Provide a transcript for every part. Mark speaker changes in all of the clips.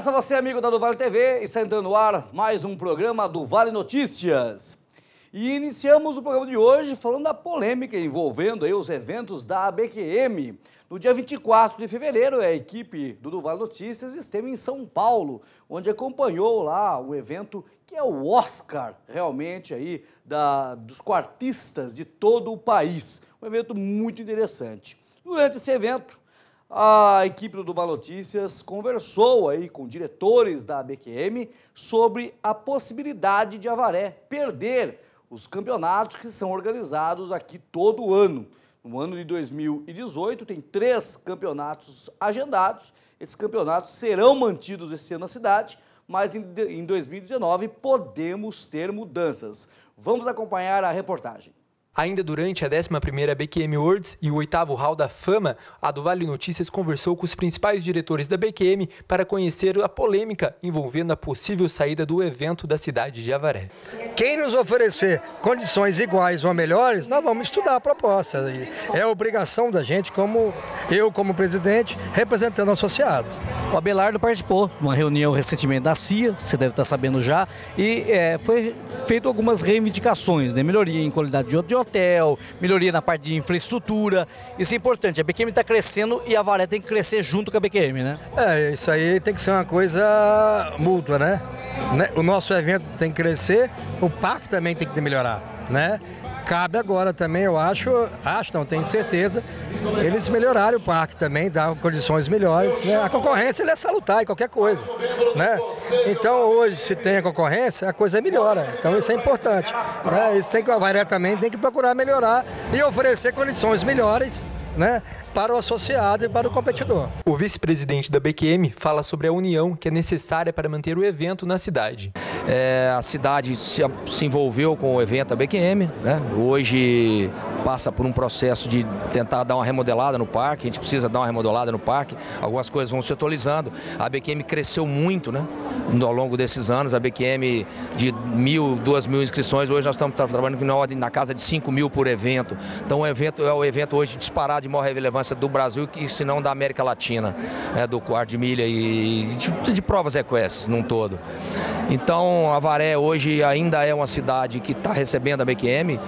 Speaker 1: abraço a você, amigo da Vale TV. Está entrando no ar mais um programa do Vale Notícias. E iniciamos o programa de hoje falando da polêmica envolvendo os eventos da ABQM. No dia 24 de fevereiro, a equipe do Duval Notícias esteve em São Paulo, onde acompanhou lá o evento que é o Oscar, realmente, aí, da, dos quartistas de todo o país. Um evento muito interessante. Durante esse evento, a equipe do Duval Notícias conversou aí com diretores da BQM sobre a possibilidade de Avaré perder os campeonatos que são organizados aqui todo ano. No ano de 2018 tem três campeonatos agendados. Esses campeonatos serão mantidos esse ano na cidade, mas em 2019 podemos ter mudanças. Vamos acompanhar a reportagem. Ainda durante a
Speaker 2: 11ª BQM Words e o 8 Hall da Fama, a do Vale Notícias conversou com os principais diretores da BQM para conhecer a polêmica envolvendo a possível saída do evento da cidade de Avaré. Quem nos oferecer condições iguais ou melhores, nós vamos estudar
Speaker 3: a proposta. É obrigação da gente, como eu como presidente, representando o
Speaker 1: associado. O Abelardo participou de uma reunião recentemente da CIA, você deve estar sabendo já, e é, foi feito algumas reivindicações, né? melhoria em qualidade de hotel, melhoria na parte de infraestrutura. Isso é importante. A BQM está crescendo e a Varé tem que crescer junto com a BQM, né?
Speaker 3: É, isso aí tem que ser uma coisa mútua, né? né? O nosso evento tem que crescer, o parque também tem que melhorar, né? Cabe agora também, eu acho, acho não, tenho certeza, eles melhoraram o parque também, dão condições melhores. Né? A concorrência é salutar em qualquer coisa. Né? Então hoje, se tem a concorrência, a coisa melhora. Então isso é importante. Né? Isso tem que, a Varé também tem que procurar melhorar e oferecer condições melhores né? para o associado e para o competidor.
Speaker 2: O vice-presidente da BQM fala sobre a união que é necessária para manter o evento na cidade.
Speaker 4: É, a cidade se, se, envolveu com o evento da BQM, né? hoje passa por um processo de tentar dar uma remodelada no parque, a gente precisa dar uma remodelada no parque, algumas coisas vão se atualizando. A BQM cresceu muito né? ao longo desses anos, a BQM de mil, duas mil inscrições, hoje nós estamos trabalhando na, casa de cinco mil por evento. Então o evento é o evento hoje disparado de maior relevância relevância do Brasil e se não da América Latina, né, do quarto de milha e de, de provas requests num todo. Então, Avaré hoje ainda é uma cidade que está recebendo a BQM,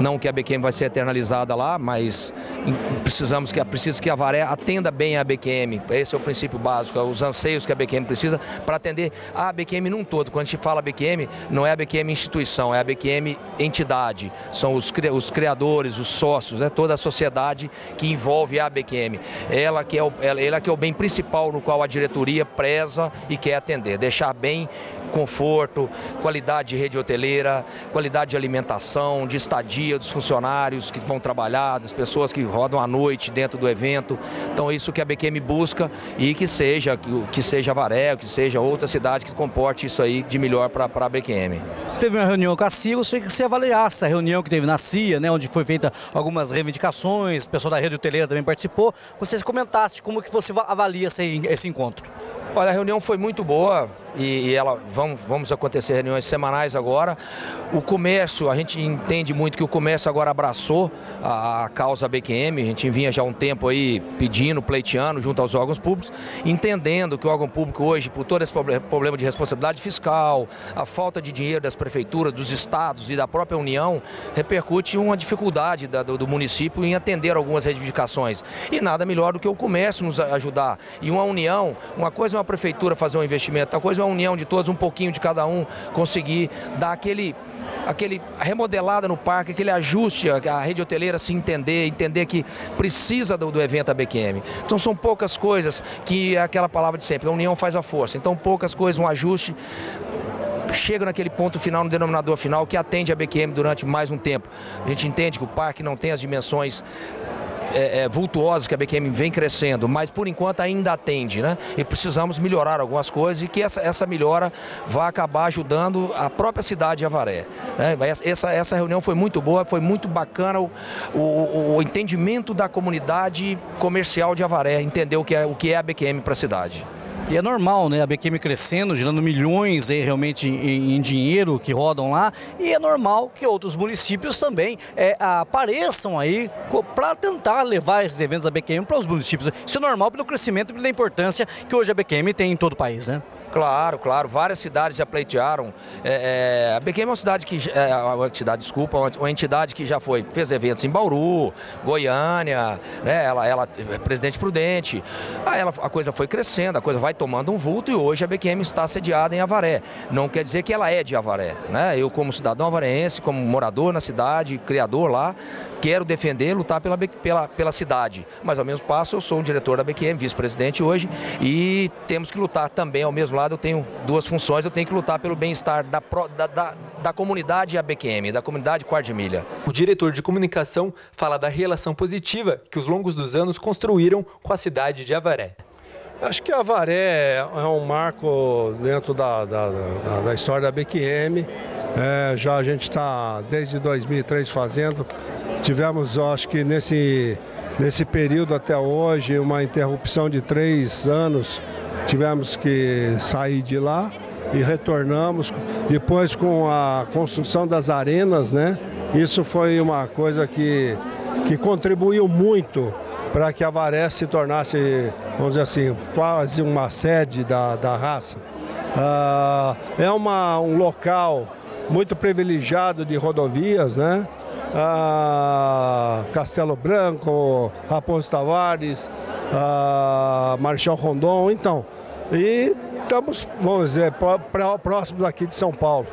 Speaker 4: não que a BQM vai ser eternalizada lá, mas precisamos que, precisa que a Varé atenda bem a BQM. Esse é o princípio básico, é os anseios que a BQM precisa para atender a BQM num todo. Quando a gente fala BQM, não é a BQM instituição, é a BQM entidade. São os, os criadores, os sócios, né? toda a sociedade que envolve a BQM. Ela que, é o, ela, ela que é o bem principal no qual a diretoria preza e quer atender. Deixar bem conforto, qualidade de rede hoteleira, qualidade de alimentação, de estadia dia dos funcionários que vão trabalhar, das pessoas que rodam à noite dentro do evento. Então é isso que a BQM busca e que seja, que seja Varé, que seja outra cidade que comporte isso aí de melhor para a BQM.
Speaker 1: Você teve uma reunião com a CIA, você que você avaliasse a reunião que teve na CIA, né, onde foi feita algumas reivindicações, o pessoal da rede hoteleira também participou. Você comentasse como que você avalia
Speaker 4: esse, esse encontro. Olha, a reunião foi muito boa e, e ela vamos, vamos acontecer reuniões semanais agora. O comércio, a gente entende muito que o comércio agora abraçou a, a causa BQM, a gente vinha já um tempo aí pedindo, pleiteando junto aos órgãos públicos, entendendo que o órgão público hoje, por todo esse problema de responsabilidade fiscal, a falta de dinheiro das prefeituras, dos estados e da própria União, repercute uma dificuldade da, do, do município em atender algumas reivindicações. E nada melhor do que o comércio nos ajudar. E uma união, uma coisa é uma prefeitura fazer um investimento, tal coisa é uma união de todos, um pouquinho de cada um conseguir dar aquele aquele remodelada no parque, aquele ajuste, a rede hoteleira se entender, entender que precisa do, do evento ABQM. Então são poucas coisas que é aquela palavra de sempre, a união faz a força. Então poucas coisas, um ajuste chega naquele ponto final, no denominador final, que atende a BQM durante mais um tempo. A gente entende que o parque não tem as dimensões é, é, que a BQM vem crescendo, mas por enquanto ainda atende, né? E precisamos melhorar algumas coisas e que essa, essa melhora vá acabar ajudando a própria cidade de Avaré. Né? Essa, essa reunião foi muito boa, foi muito bacana o, o, o entendimento da comunidade comercial de Avaré, entender o que é, o que é a BQM para a cidade.
Speaker 1: E é normal, né? A BQM crescendo, gerando milhões aí realmente em, em dinheiro que rodam lá. E é normal que outros municípios também é, apareçam aí para tentar levar esses eventos da BQM para os municípios. Isso é normal pelo crescimento e pela importância que hoje a BQM tem em todo o país, né?
Speaker 4: Claro, claro. Várias cidades já pleitearam. É, é, a Bequem é uma cidade que. É, uma entidade, desculpa, uma entidade que já foi, fez eventos em Bauru, Goiânia, né? Ela, ela é presidente prudente. Aí ela, a coisa foi crescendo, a coisa vai tomando um vulto e hoje a BQM está sediada em Avaré. Não quer dizer que ela é de Avaré. Né? Eu, como cidadão avarense, como morador na cidade, criador lá, quero defender, lutar tá, pela, pela, pela cidade. Mas ao mesmo passo eu sou o diretor da BQM, vice-presidente hoje, e temos que lutar também ao mesmo lado, eu tenho duas funções, eu tenho que lutar pelo bem-estar da, da, da, da comunidade ABQM, da comunidade Quarta Milha. O diretor de comunicação
Speaker 2: fala da relação positiva
Speaker 4: que os longos dos anos construíram com a cidade de Avaré.
Speaker 5: Acho que Avaré é um marco dentro da, da, da, da história da BQM. É, já a gente está desde 2003 fazendo Tivemos, acho que nesse, nesse período até hoje, uma interrupção de três anos. Tivemos que sair de lá e retornamos. Depois, com a construção das arenas, né? Isso foi uma coisa que, que contribuiu muito para que a Varé se tornasse, vamos dizer assim, quase uma sede da, da raça. Ah, é uma, um local muito privilegiado de rodovias, né? a ah, Castelo Branco, Raposo Tavares, a ah, Marechal Rondon, então. E estamos, vamos dizer, próximos aqui de São Paulo.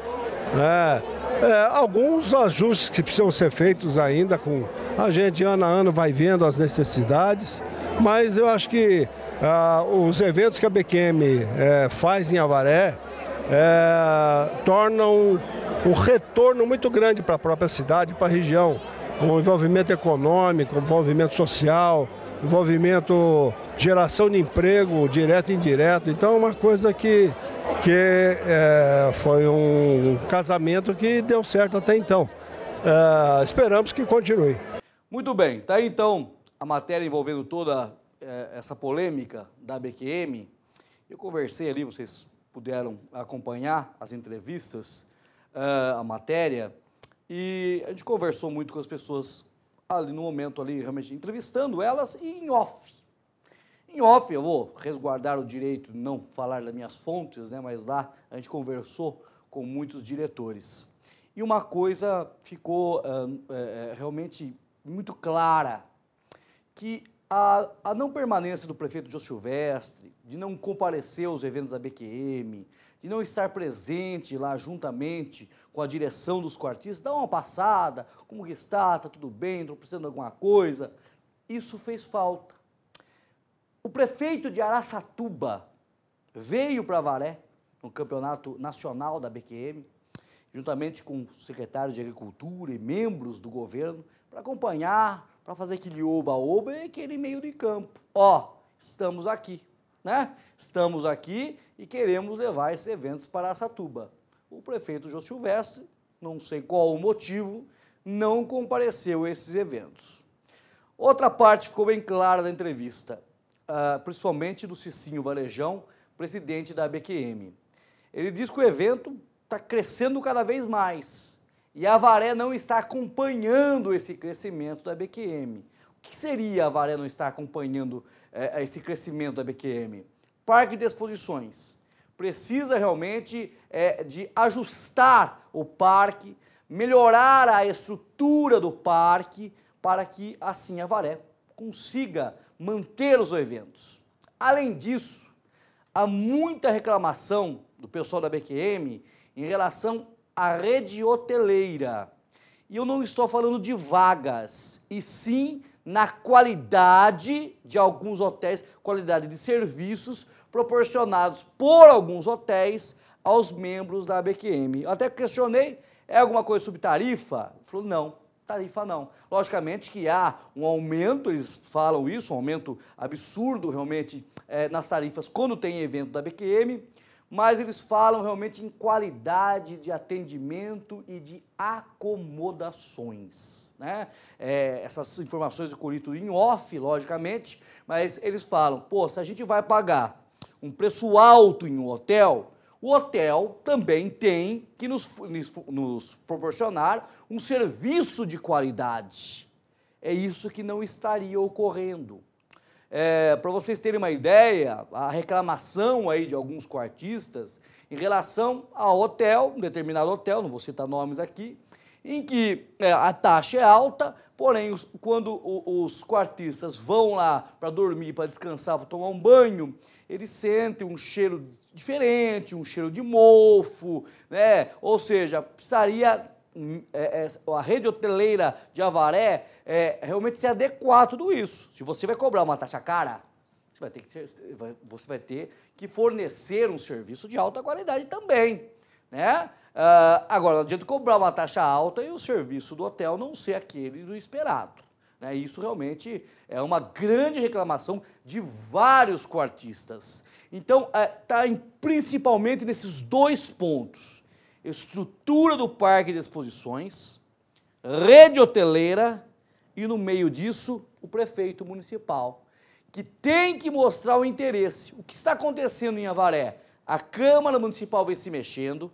Speaker 5: Né? É, alguns ajustes que precisam ser feitos ainda com a gente ano a ano vai vendo as necessidades, mas eu acho que ah, os eventos que a BQM é, eh, faz em Avaré é, tornam um retorno muito grande para a própria cidade, para a região. Um envolvimento econômico, um envolvimento social, envolvimento, geração de emprego, direto e indireto. Então é uma coisa que, que é, foi um casamento que deu certo até então. É, esperamos que continue.
Speaker 1: Muito bem, tá aí então a matéria envolvendo toda é, essa polêmica da BQM. Eu conversei ali, vocês puderam acompanhar as entrevistas uh, a matéria e a gente conversou muito com as pessoas ali no momento ali, realmente entrevistando elas e em off. Em off, eu vou resguardar o direito de não falar das minhas fontes, né, mas lá a gente conversou com muitos diretores. E uma coisa ficou uh, uh, realmente muito clara, que a, a, não permanência do prefeito Jô Silvestre, de não comparecer aos eventos da BQM, de não estar presente lá juntamente com a direção dos quartistas, dá uma passada, como que está, está tudo bem, estou precisando de alguma coisa. Isso fez falta. O prefeito de Araçatuba veio para Varé, no campeonato nacional da BQM, juntamente com o secretário de Agricultura e membros do governo, para acompanhar, para fazer aquele oba-oba e aquele meio de campo. Ó, estamos aqui né? Estamos aqui e queremos levar esses eventos para Satuba. O prefeito Jô Silvestre, não sei qual o motivo, não compareceu a esses eventos. Outra parte ficou bem clara da entrevista, ah, principalmente do Cicinho Varejão, presidente da BQM. Ele diz que o evento está crescendo cada vez mais e a Varé não está acompanhando esse crescimento da BQM. O que seria a Varé não estar acompanhando é, é, esse crescimento da BQM? Parque de exposições. Precisa realmente é, de ajustar o parque, melhorar a estrutura do parque para que assim a Varé consiga manter os eventos. Além disso, há muita reclamação do pessoal da BQM em relação à rede hoteleira. E eu não estou falando de vagas, e sim na qualidade de alguns hotéis, qualidade de serviços proporcionados por alguns hotéis aos membros da ABQM. Eu até questionei, é alguma coisa sobre tarifa? Ele falou, não, tarifa não. Logicamente que há um aumento, eles falam isso, um aumento absurdo realmente é, nas tarifas quando tem evento da ABQM, mas eles falam realmente em qualidade de atendimento e de acomodações. Né? É, essas informações eu colhi tudo em off, logicamente, mas eles falam: pô, se a gente vai pagar um preço alto em um hotel, o hotel também tem que nos, nos proporcionar um serviço de qualidade. É isso que não estaria ocorrendo. É, Para vocês terem uma ideia, a reclamação aí de alguns quartistas em relação a hotel, um determinado hotel, não vou citar nomes aqui, em que é, a taxa é alta, porém, os, quando o, os quartistas vão lá para dormir, para descansar, para tomar um banho, eles sentem um cheiro diferente, um cheiro de mofo, né? Ou seja, precisaria é, é, a rede hoteleira de Avaré é, realmente se adequar a tudo isso. Se você vai cobrar uma taxa cara, você vai, ter que ter, você vai ter que fornecer um serviço de alta qualidade também. Né? Uh, agora, não adianta cobrar uma taxa alta e o serviço do hotel não ser aquele do esperado. Né? Isso realmente é uma grande reclamação de vários quartistas. Então, está é, principalmente nesses dois pontos estrutura do parque de exposições, rede hoteleira e, no meio disso, o prefeito municipal, que tem que mostrar o interesse. O que está acontecendo em Avaré? A Câmara Municipal vem se mexendo,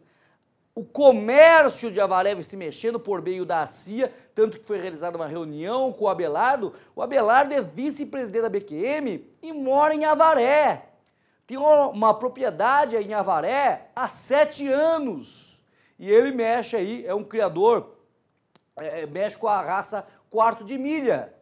Speaker 1: o comércio de Avaré vem se mexendo por meio da CIA, tanto que foi realizada uma reunião com o Abelardo. O Abelardo é vice-presidente da BQM e mora em Avaré. Tem uma propriedade em Avaré há sete anos. E ele mexe aí, é um criador, é, é, mexe com a raça quarto de milha.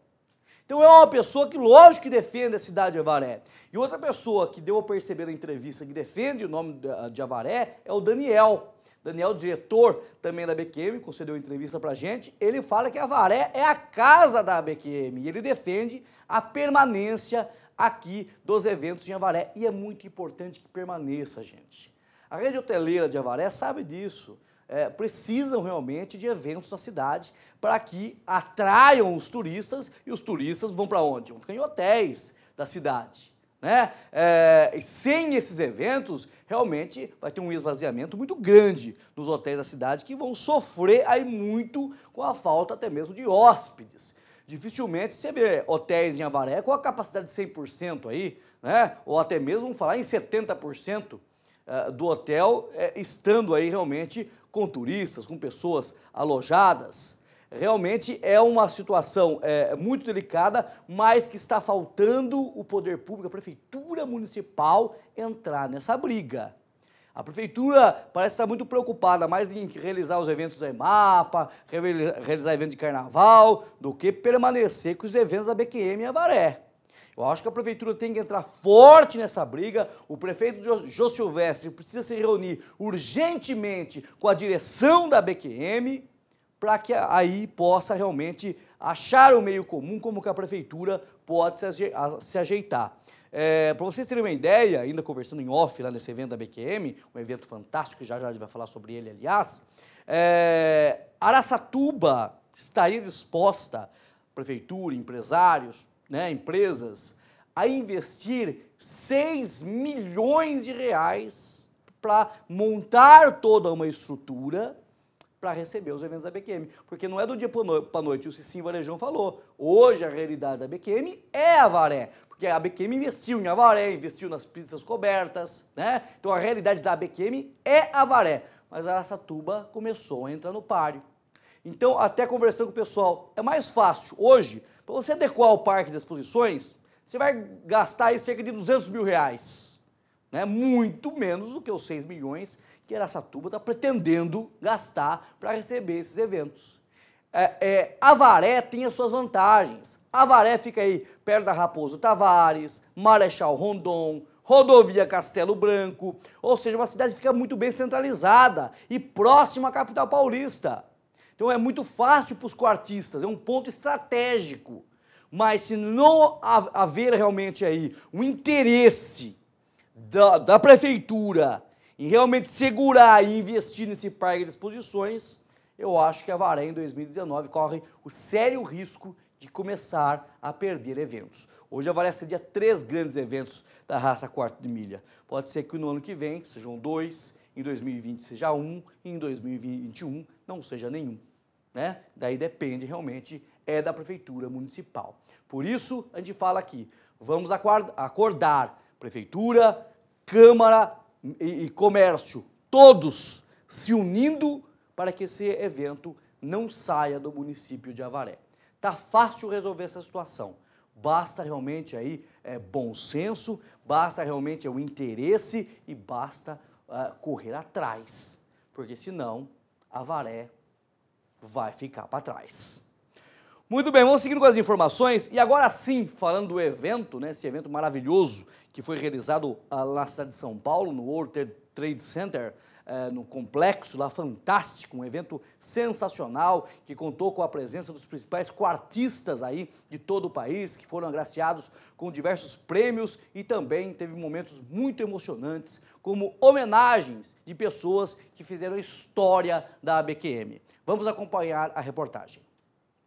Speaker 1: Então é uma pessoa que, lógico, que defende a cidade de Avaré. E outra pessoa que deu a perceber na entrevista que defende o nome de Avaré é o Daniel. Daniel, diretor também da BQM, concedeu entrevista pra gente. Ele fala que Avaré é a casa da BQM e ele defende a permanência aqui dos eventos em Avaré. E é muito importante que permaneça, gente. A rede hoteleira de Avaré sabe disso. É, precisam realmente de eventos na cidade para que atraiam os turistas e os turistas vão para onde? Vão ficar em hotéis da cidade. Né? É, sem esses eventos, realmente vai ter um esvaziamento muito grande nos hotéis da cidade que vão sofrer aí muito com a falta até mesmo de hóspedes. Dificilmente você vê hotéis em Avaré com a capacidade de 100% aí, né? ou até mesmo falar em 70% eh, do hotel, eh, estando aí realmente com turistas, com pessoas alojadas. Realmente é uma situação é, muito delicada, mas que está faltando o poder público, a prefeitura municipal, entrar nessa briga. A prefeitura parece estar muito preocupada mais em realizar os eventos da EMAPA, realizar eventos de carnaval, do que permanecer com os eventos da BQM e Avaré. Eu acho que a prefeitura tem que entrar forte nessa briga. O prefeito Jô Silvestre precisa se reunir urgentemente com a direção da BQM para que aí possa realmente achar o meio comum como que a prefeitura pode se ajeitar. É, para vocês terem uma ideia, ainda conversando em off lá nesse evento da BQM, um evento fantástico, já já a gente vai falar sobre ele, aliás, é, Araçatuba estaria disposta, prefeitura, empresários, né, empresas a investir 6 milhões de reais para montar toda uma estrutura para receber os eventos da BQM. Porque não é do dia para noite, o Cicinho Varejão falou. Hoje a realidade da BQM é a Avaré. Porque a BQM investiu em Avaré, investiu nas pistas cobertas, né? Então a realidade da BQM é a Avaré. Mas a Aracatuba começou a entrar no páreo. Então, até conversando com o pessoal, é mais fácil hoje, para você adequar o parque das exposições, você vai gastar aí cerca de 200 mil reais. Né? Muito menos do que os 6 milhões que Aracatuba está pretendendo gastar para receber esses eventos. É, é, Avaré tem as suas vantagens. Avaré fica aí perto da Raposo Tavares, Marechal Rondon, rodovia Castelo Branco, ou seja, uma cidade que fica muito bem centralizada e próxima à capital paulista. Então é muito fácil para os quartistas, é um ponto estratégico. Mas se não haver realmente aí um interesse da, da prefeitura em realmente segurar e investir nesse parque de exposições, eu acho que a Varé em 2019 corre o sério risco de começar a perder eventos. Hoje a Varé cedia três grandes eventos da raça quarto de milha. Pode ser que no ano que vem sejam dois, em 2020 seja um e em 2021 não seja nenhum. Né? Daí depende realmente é da prefeitura municipal. Por isso a gente fala aqui, vamos acordar prefeitura, câmara e, e comércio, todos se unindo para que esse evento não saia do município de Avaré. Tá fácil resolver essa situação. Basta realmente aí é, bom senso, basta realmente é, o interesse e basta uh, correr atrás, porque senão a varé vai ficar para trás. Muito bem, vamos seguindo com as informações. E agora sim, falando do evento, né, esse evento maravilhoso que foi realizado uh, na cidade de São Paulo, no World Trade Center, eh, no complexo lá, fantástico, um evento sensacional, que contou com a presença dos principais quartistas aí de todo o país, que foram agraciados com diversos prêmios e também teve momentos muito emocionantes, como homenagens de pessoas que fizeram a história da ABQM. Vamos acompanhar a reportagem.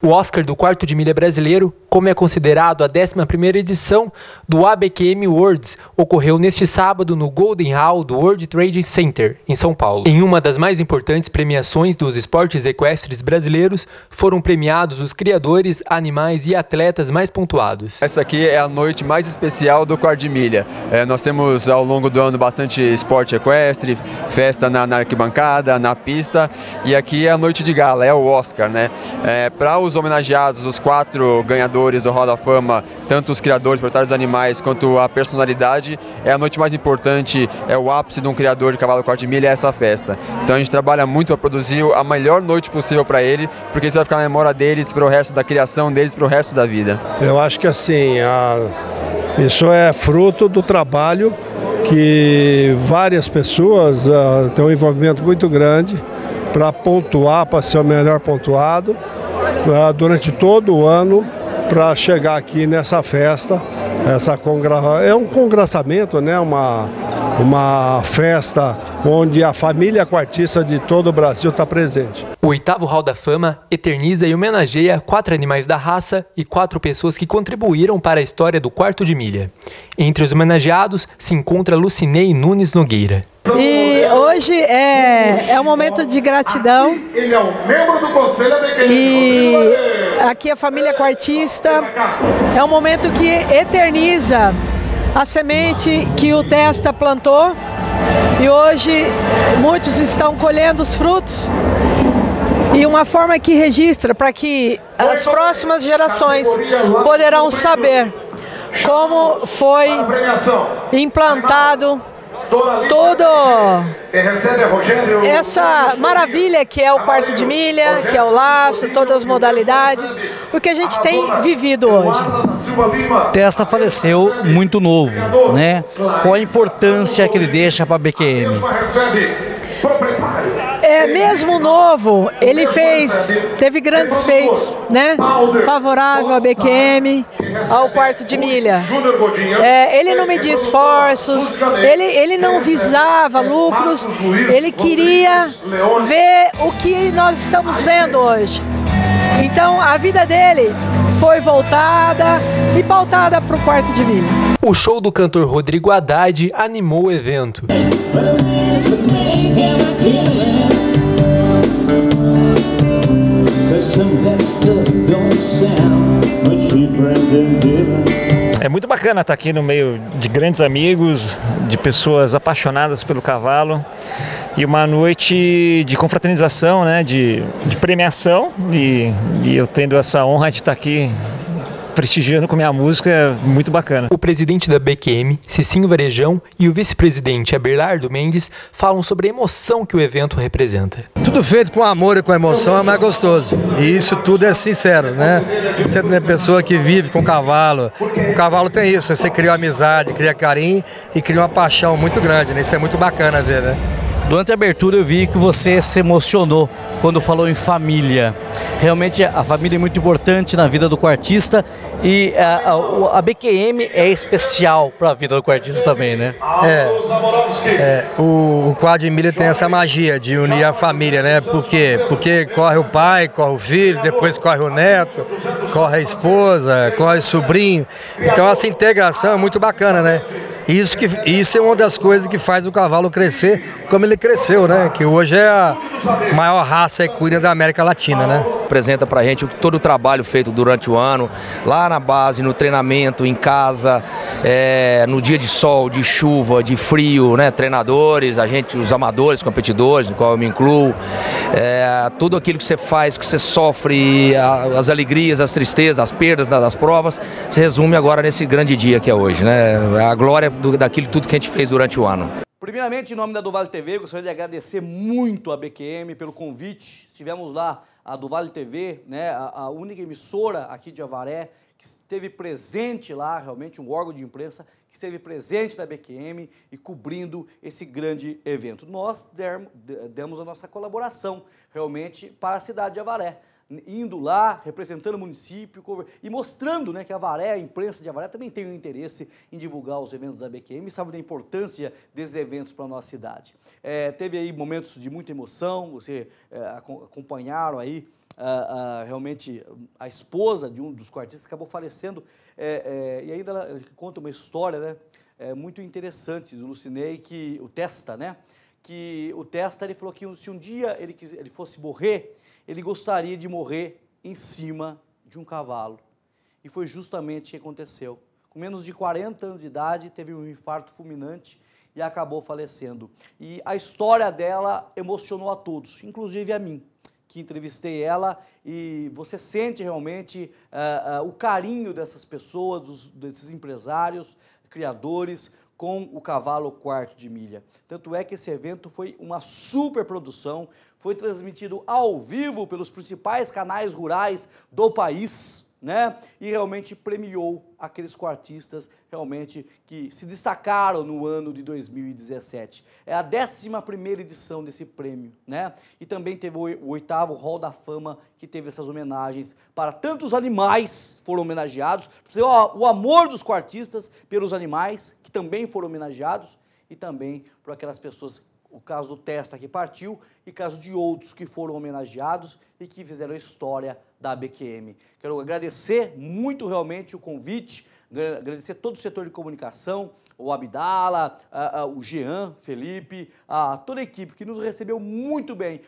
Speaker 2: O Oscar do quarto de milha brasileiro, como é considerado a 11ª edição do ABQM Awards, ocorreu neste sábado no Golden Hall do World Trade Center, em São Paulo. Em uma das mais importantes premiações dos esportes equestres brasileiros, foram premiados os criadores, animais e atletas mais pontuados. Essa aqui é a noite mais especial do quarto de milha. É, nós temos ao longo do ano bastante esporte equestre, festa na, na arquibancada, na pista, e aqui é a noite de gala, é o Oscar, né? É, Para os os homenageados, os quatro ganhadores do Roda Fama, tanto os criadores, proprietários dos animais, quanto a personalidade, é a noite mais importante, é o ápice de um criador de cavalo corte de milha, é essa festa. Então a gente trabalha muito para produzir a melhor noite possível para ele, porque isso vai ficar na memória deles, para o resto da criação deles, para o resto da vida.
Speaker 5: Eu acho que assim, a... isso é fruto do trabalho que várias pessoas uh, têm um envolvimento muito grande para pontuar, para ser o melhor pontuado. Ah, durante todo o ano para chegar aqui nessa festa. Essa congra... É um congraçamento, né, uma, uma festa onde a família quartista de todo o Brasil está presente.
Speaker 2: O oitavo Hall da Fama eterniza e homenageia quatro animais da raça e quatro pessoas que contribuíram para a história do quarto de milha. Entre os homenageados se encontra Lucinei Nunes Nogueira.
Speaker 6: E hoje é, é um momento de gratidão. Ele é um membro do Conselho E aqui a família quartista é um momento que eterniza a semente que o Testa plantou e hoje muitos estão colhendo os frutos e uma forma que registra para que as próximas gerações poderão saber como foi implantado todo é essa maravilha que é o quarto de milha, que é o laço, todas as modalidades, o que a gente tem vivido hoje.
Speaker 1: Testa faleceu muito novo, né? Qual a importância que ele deixa para a BQM?
Speaker 6: é, mesmo novo, ele fez, teve grandes feitos, né? Favorável à BQM, ao quarto de milha. É, ele não media esforços, ele, ele não visava lucros, ele queria ver o que nós estamos vendo hoje. Então a vida dele foi voltada e pautada para o quarto de milha.
Speaker 2: O show do cantor Rodrigo Haddad animou o evento. É muito bacana estar aqui no meio de grandes amigos, de pessoas apaixonadas pelo cavalo e uma noite de confraternização, né, de, de premiação e, e eu tendo essa honra de estar aqui prestigiando com minha música, é muito bacana. O presidente da BQM, Cicinho Varejão, e o vice-presidente Abelardo Mendes falam sobre a emoção que o evento representa. Tudo feito
Speaker 3: com amor e com emoção é mais gostoso. E isso tudo é sincero, né? Você é uma pessoa que vive com cavalo. O cavalo tem isso, né? você cria amizade, cria carinho e cria uma
Speaker 1: paixão muito grande, né? Isso é muito bacana ver, né? Durante a abertura eu vi que você se emocionou quando falou em família. Realmente a família é muito importante na vida do quartista e a, a, a BQM é especial para a vida do quartista também, né? É, é
Speaker 3: o, o quadro tem essa magia de unir a família, né? Por quê? Porque corre o pai, corre o filho, depois corre o neto, corre a esposa, corre o sobrinho. Então essa integração é muito bacana, né? Isso, que, isso é uma das coisas que faz o cavalo crescer como ele cresceu, né? Que hoje é a maior raça equina da América Latina, né?
Speaker 4: apresenta para a gente todo o trabalho feito durante o ano, lá na base, no treinamento, em casa, é, no dia de sol, de chuva, de frio, né? treinadores, a gente, os amadores, competidores, no qual eu me incluo, é, tudo aquilo que você faz, que você sofre, as alegrias, as tristezas, as perdas das provas, se resume agora nesse grande dia que é hoje, né? É a glória do, daquilo tudo que a gente fez durante o ano.
Speaker 1: Primeiramente, em nome da Duval TV, gostaria de agradecer muito a BQM pelo convite. Estivemos lá a do Vale TV, né, a, a única emissora aqui de Avaré que esteve presente lá, realmente um órgão de imprensa que esteve presente na BQM e cobrindo esse grande evento. Nós demos a nossa colaboração realmente para a cidade de Avaré indo lá, representando o município e mostrando né, que a Varé, a imprensa de Avaré, também tem um interesse em divulgar os eventos da BQM e sabe da importância desses eventos para a nossa cidade. É, teve aí momentos de muita emoção, você é, acompanharam aí realmente a esposa de um dos quartistas acabou falecendo é, é e ainda ela conta uma história né, é, muito interessante do Lucinei, que o Testa, né? Que o Testa ele falou que se um dia ele, quis, ele fosse morrer, ele gostaria de morrer em cima de um cavalo. E foi justamente o que aconteceu. Com menos de 40 anos de idade, teve um infarto fulminante e acabou falecendo. E a história dela emocionou a todos, inclusive a mim, que entrevistei ela. E você sente realmente uh, uh, o carinho dessas pessoas, dos, desses empresários, criadores, com o cavalo quarto de milha. Tanto é que esse evento foi uma super produção, foi transmitido ao vivo pelos principais canais rurais do país né? E realmente premiou aqueles quartistas realmente que se destacaram no ano de 2017. É a 11 primeira edição desse prêmio, né? E também teve o oitavo Hall da Fama que teve essas homenagens para tantos animais foram homenageados, o amor dos quartistas pelos animais que também foram homenageados e também por aquelas pessoas o caso do Testa que partiu e caso de outros que foram homenageados e que fizeram a história da BQM. Quero agradecer muito realmente o convite agradecer todo o setor de comunicação, o Abdala, o Jean, Felipe, a toda a equipe que nos recebeu muito bem,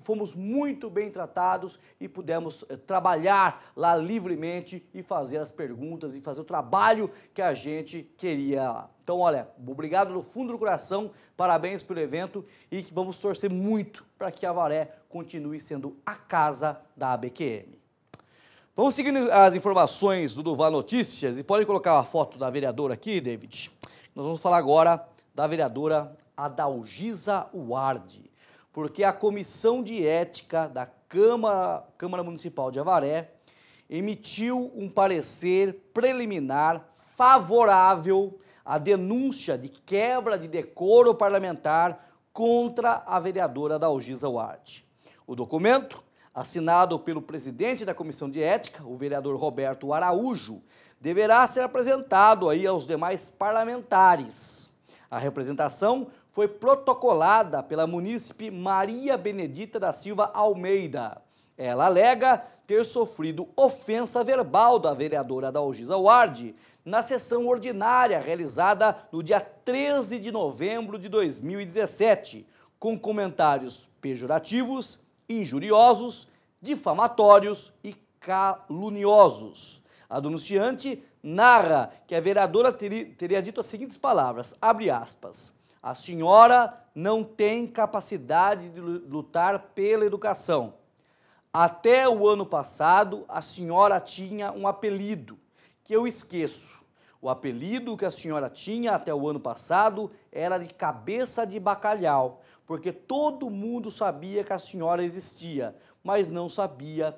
Speaker 1: fomos muito bem tratados e pudemos eh, trabalhar lá livremente e fazer as perguntas e fazer o trabalho que a gente queria lá. Então, olha, obrigado do fundo do coração, parabéns pelo evento e que vamos torcer muito para que a Varé continue sendo a casa da ABQM. Vamos seguindo as informações do Duval Notícias e pode colocar a foto da vereadora aqui, David. Nós vamos falar agora da vereadora Adalgisa Ward, porque a Comissão de Ética da Câmara, Câmara Municipal de Avaré emitiu um parecer preliminar favorável à denúncia de quebra de decoro parlamentar contra a vereadora Adalgisa Ward. O documento assinado pelo presidente da Comissão de Ética, o vereador Roberto Araújo, deverá ser apresentado aí aos demais parlamentares. A representação foi protocolada pela munícipe Maria Benedita da Silva Almeida. Ela alega ter sofrido ofensa verbal da vereadora Dalgisa Ward na sessão ordinária realizada no dia 13 de novembro de 2017, com comentários pejorativos injuriosos, difamatórios e caluniosos. A denunciante narra que a vereadora teria, dito as seguintes palavras, abre aspas, a senhora não tem capacidade de lutar pela educação. Até o ano passado, a senhora tinha um apelido, que eu esqueço. O apelido que a senhora tinha até o ano passado era de cabeça de bacalhau, porque todo mundo sabia que a senhora existia, mas não sabia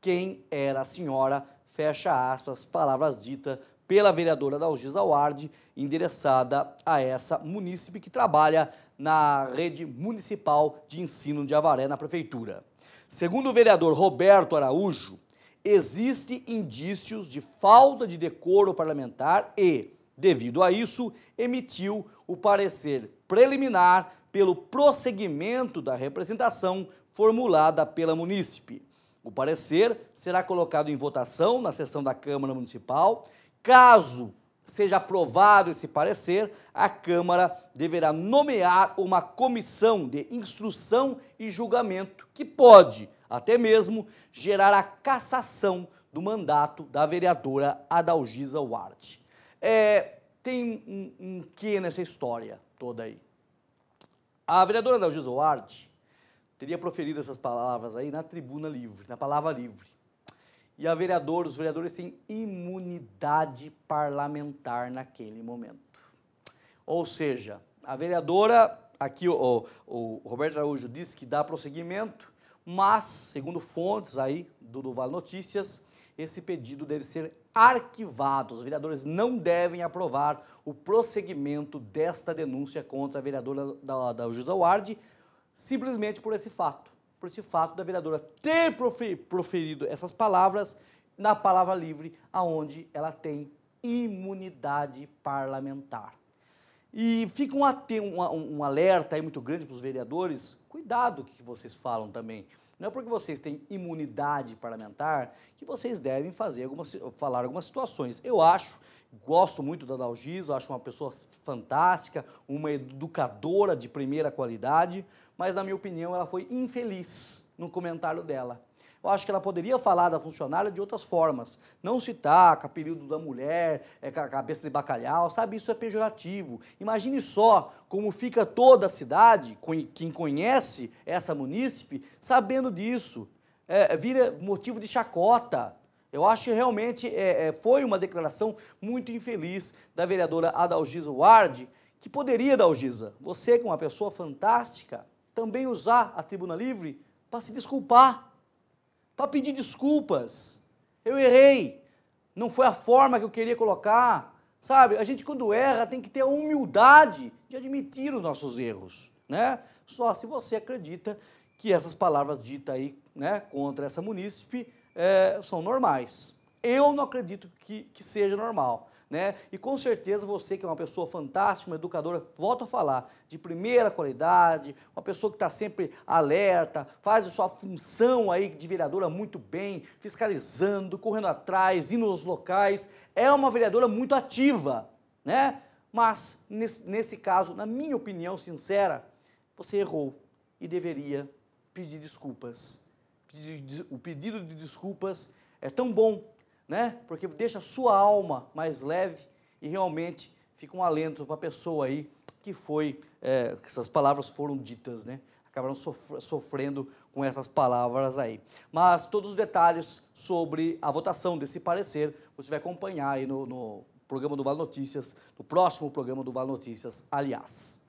Speaker 1: quem era a senhora, fecha aspas, palavras ditas pela vereadora Dalgisa Ward, endereçada a essa munícipe que trabalha na rede municipal de ensino de Avaré, na prefeitura. Segundo o vereador Roberto Araújo, existem indícios de falta de decoro parlamentar e, devido a isso, emitiu o parecer preliminar pelo prosseguimento da representação formulada pela munícipe. O parecer será colocado em votação na sessão da Câmara Municipal. Caso seja aprovado esse parecer, a Câmara deverá nomear uma comissão de instrução e julgamento que pode, até mesmo, gerar a cassação do mandato da vereadora Adalgisa Ward. É, tem um, um que nessa história toda aí? A vereadora Nelja Zoard teria proferido essas palavras aí na tribuna livre, na palavra livre. E a vereadora, os vereadores têm imunidade parlamentar naquele momento. Ou seja, a vereadora, aqui o, o, o Roberto Araújo disse que dá prosseguimento, mas, segundo fontes aí do Duval Notícias, esse pedido deve ser arquivado. Os vereadores não devem aprovar o prosseguimento desta denúncia contra a vereadora da, da Jusa Ward, simplesmente por esse fato. Por esse fato da vereadora ter proferido essas palavras na palavra livre, aonde ela tem imunidade parlamentar. E fica um, um, um alerta aí muito grande para os vereadores, cuidado com o que vocês falam também. Não é porque vocês têm imunidade parlamentar que vocês devem fazer algumas, falar algumas situações. Eu acho, gosto muito da Dalgisa, acho uma pessoa fantástica, uma educadora de primeira qualidade, mas na minha opinião ela foi infeliz no comentário dela eu acho que ela poderia falar da funcionária de outras formas. Não citar com período da mulher, é, eh, com a cabeça de bacalhau, sabe? Isso é pejorativo. Imagine só como fica toda a cidade, quem conhece essa munícipe, sabendo disso. É, é, vira motivo de chacota. Eu acho que realmente é, é, foi uma declaração muito infeliz da vereadora Adalgisa Ward, que poderia, Adalgisa, você que é uma pessoa fantástica, também usar a Tribuna Livre para se desculpar para pedir desculpas. Eu errei, não foi a forma que eu queria colocar. Sabe, a gente quando erra tem que ter a humildade de admitir os nossos erros, né? Só se você acredita que essas palavras ditas aí, né, contra essa munícipe, é, são normais. Eu não acredito que, que seja normal né? E com certeza você que é uma pessoa fantástica, uma educadora, volto a falar, de primeira qualidade, uma pessoa que está sempre alerta, faz a sua função aí de vereadora muito bem, fiscalizando, correndo atrás, indo aos locais, é uma vereadora muito ativa, né? Mas nesse, nesse caso, na minha opinião sincera, você errou e deveria pedir desculpas. O pedido de desculpas é tão bom né? Porque deixa a sua alma mais leve e realmente fica um alento para a pessoa aí que foi, é, que essas palavras foram ditas, né? Acabaram sofrendo com essas palavras aí. Mas todos os detalhes sobre a votação desse parecer você vai acompanhar aí no, no programa do Vale Notícias, no próximo programa do Vale Notícias, aliás.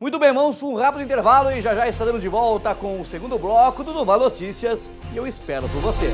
Speaker 1: Muito bem, vamos para um rápido intervalo e já já estaremos de volta com o segundo bloco do Vale Notícias e eu espero por você.